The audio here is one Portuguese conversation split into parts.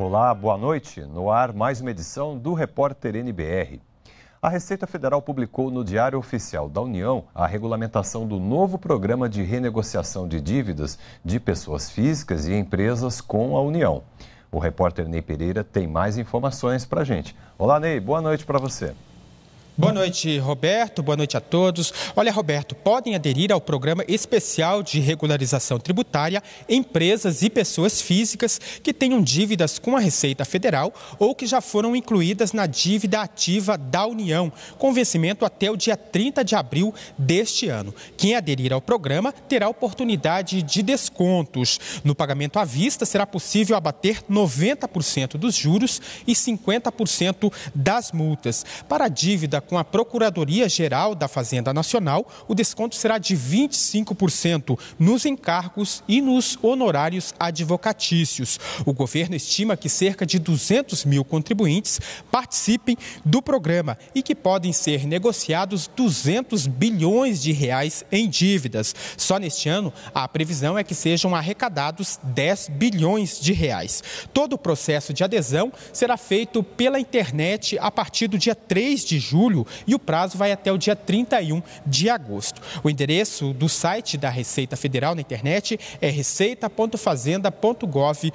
Olá, boa noite. No ar, mais uma edição do Repórter NBR. A Receita Federal publicou no Diário Oficial da União a regulamentação do novo programa de renegociação de dívidas de pessoas físicas e empresas com a União. O repórter Ney Pereira tem mais informações para a gente. Olá, Ney, boa noite para você. Boa noite, Roberto. Boa noite a todos. Olha, Roberto, podem aderir ao programa especial de regularização tributária empresas e pessoas físicas que tenham dívidas com a Receita Federal ou que já foram incluídas na dívida ativa da União, com vencimento até o dia 30 de abril deste ano. Quem aderir ao programa terá oportunidade de descontos. No pagamento à vista, será possível abater 90% dos juros e 50% das multas. Para a dívida com a Procuradoria-Geral da Fazenda Nacional, o desconto será de 25% nos encargos e nos honorários advocatícios. O governo estima que cerca de 200 mil contribuintes participem do programa e que podem ser negociados 200 bilhões de reais em dívidas. Só neste ano, a previsão é que sejam arrecadados 10 bilhões de reais. Todo o processo de adesão será feito pela internet a partir do dia 3 de julho e o prazo vai até o dia 31 de agosto. O endereço do site da Receita Federal na internet é receita.fazenda.gov.br.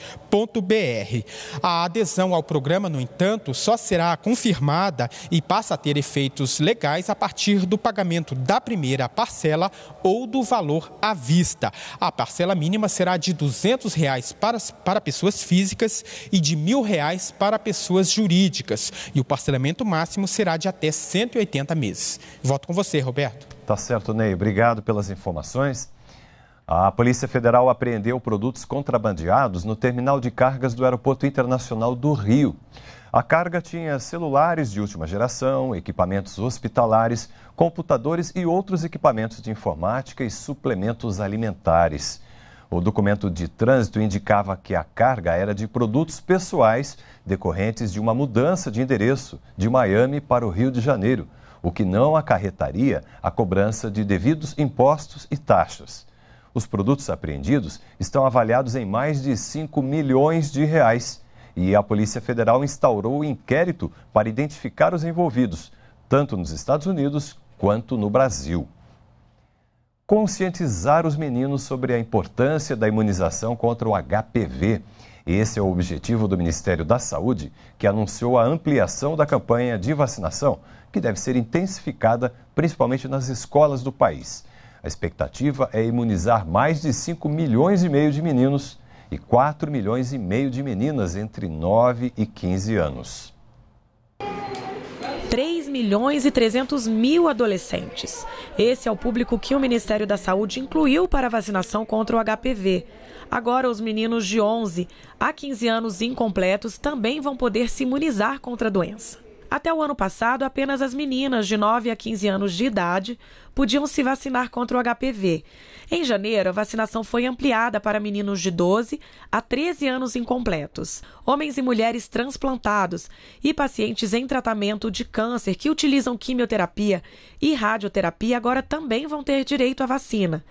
A adesão ao programa, no entanto, só será confirmada e passa a ter efeitos legais a partir do pagamento da primeira parcela ou do valor à vista. A parcela mínima será de R$ 200 reais para, para pessoas físicas e de R$ 1.000 reais para pessoas jurídicas. E o parcelamento máximo será de até 180 meses. Volto com você, Roberto. Tá certo, Ney. Obrigado pelas informações. A Polícia Federal apreendeu produtos contrabandeados no terminal de cargas do Aeroporto Internacional do Rio. A carga tinha celulares de última geração, equipamentos hospitalares, computadores e outros equipamentos de informática e suplementos alimentares. O documento de trânsito indicava que a carga era de produtos pessoais decorrentes de uma mudança de endereço de Miami para o Rio de Janeiro, o que não acarretaria a cobrança de devidos impostos e taxas. Os produtos apreendidos estão avaliados em mais de 5 milhões de reais e a Polícia Federal instaurou o um inquérito para identificar os envolvidos, tanto nos Estados Unidos quanto no Brasil conscientizar os meninos sobre a importância da imunização contra o HPV. Esse é o objetivo do Ministério da Saúde, que anunciou a ampliação da campanha de vacinação, que deve ser intensificada principalmente nas escolas do país. A expectativa é imunizar mais de 5 milhões e meio de meninos e 4 milhões e meio de meninas entre 9 e 15 anos. 3 milhões e 300 mil adolescentes. Esse é o público que o Ministério da Saúde incluiu para a vacinação contra o HPV. Agora, os meninos de 11 a 15 anos incompletos também vão poder se imunizar contra a doença. Até o ano passado, apenas as meninas de 9 a 15 anos de idade podiam se vacinar contra o HPV. Em janeiro, a vacinação foi ampliada para meninos de 12 a 13 anos incompletos, homens e mulheres transplantados e pacientes em tratamento de câncer que utilizam quimioterapia e radioterapia agora também vão ter direito à vacina.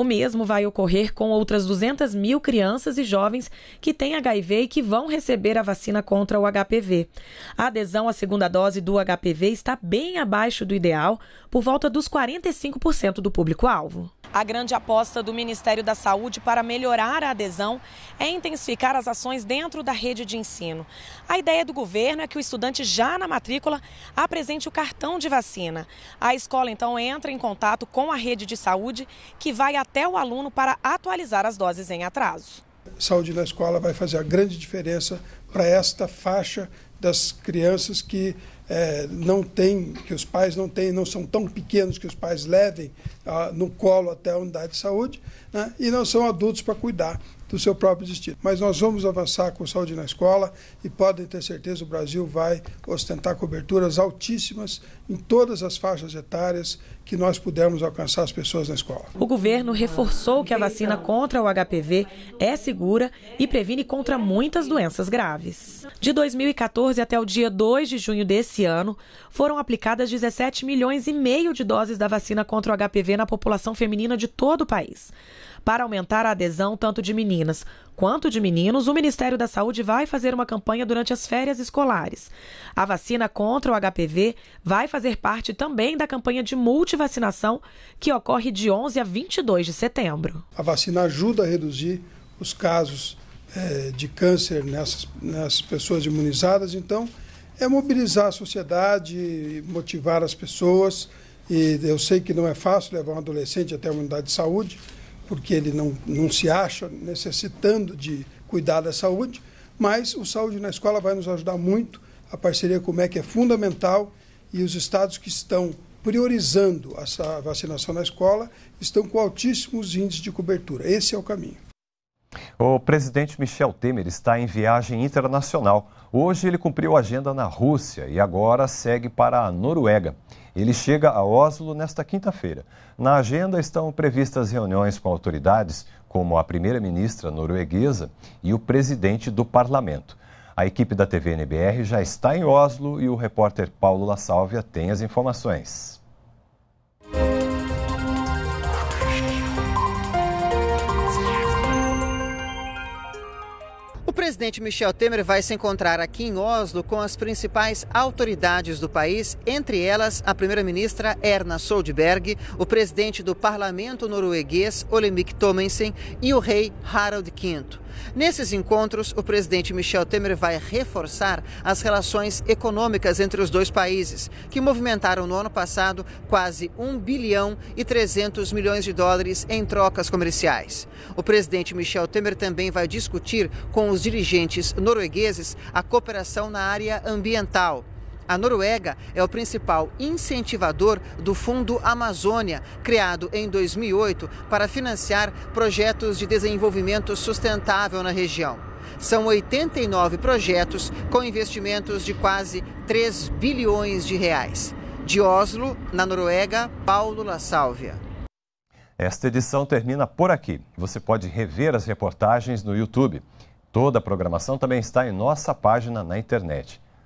O mesmo vai ocorrer com outras 200 mil crianças e jovens que têm HIV e que vão receber a vacina contra o HPV. A adesão à segunda dose do HPV está bem abaixo do ideal, por volta dos 45% do público-alvo. A grande aposta do Ministério da Saúde para melhorar a adesão é intensificar as ações dentro da rede de ensino. A ideia do governo é que o estudante já na matrícula apresente o cartão de vacina. A escola então entra em contato com a rede de saúde, que vai até até o aluno para atualizar as doses em atraso. Saúde na escola vai fazer a grande diferença para esta faixa das crianças que é, não têm, que os pais não têm, não são tão pequenos que os pais levem ah, no colo até a unidade de saúde, né? e não são adultos para cuidar do seu próprio destino. Mas nós vamos avançar com saúde na escola e podem ter certeza o Brasil vai ostentar coberturas altíssimas em todas as faixas etárias que nós pudermos alcançar as pessoas na escola. O governo reforçou que a vacina contra o HPV é segura e previne contra muitas doenças graves. De 2014 até o dia 2 de junho desse ano, foram aplicadas 17 milhões e meio de doses da vacina contra o HPV na população feminina de todo o país, para aumentar a adesão tanto de meninas meninas quanto de meninos, o Ministério da Saúde vai fazer uma campanha durante as férias escolares. A vacina contra o HPV vai fazer parte também da campanha de multivacinação que ocorre de 11 a 22 de setembro. A vacina ajuda a reduzir os casos é, de câncer nessas, nessas pessoas imunizadas, então é mobilizar a sociedade, motivar as pessoas. E eu sei que não é fácil levar um adolescente até a unidade de saúde, porque ele não, não se acha necessitando de cuidar da saúde, mas o Saúde na Escola vai nos ajudar muito. A parceria com o MEC é fundamental e os estados que estão priorizando essa vacinação na escola estão com altíssimos índices de cobertura. Esse é o caminho. O presidente Michel Temer está em viagem internacional. Hoje ele cumpriu a agenda na Rússia e agora segue para a Noruega. Ele chega a Oslo nesta quinta-feira. Na agenda estão previstas reuniões com autoridades, como a primeira-ministra norueguesa e o presidente do parlamento. A equipe da TV NBR já está em Oslo e o repórter Paulo La Sálvia tem as informações. presidente Michel Temer vai se encontrar aqui em Oslo com as principais autoridades do país, entre elas a primeira-ministra Erna Solberg, o presidente do parlamento norueguês Olemic Thommensen e o rei Harald V. Nesses encontros, o presidente Michel Temer vai reforçar as relações econômicas entre os dois países, que movimentaram no ano passado quase 1 bilhão e 300 milhões de dólares em trocas comerciais. O presidente Michel Temer também vai discutir com os dirigentes noruegueses a cooperação na área ambiental. A Noruega é o principal incentivador do Fundo Amazônia, criado em 2008 para financiar projetos de desenvolvimento sustentável na região. São 89 projetos com investimentos de quase 3 bilhões de reais. De Oslo, na Noruega, Paulo La Sálvia. Esta edição termina por aqui. Você pode rever as reportagens no YouTube. Toda a programação também está em nossa página na internet.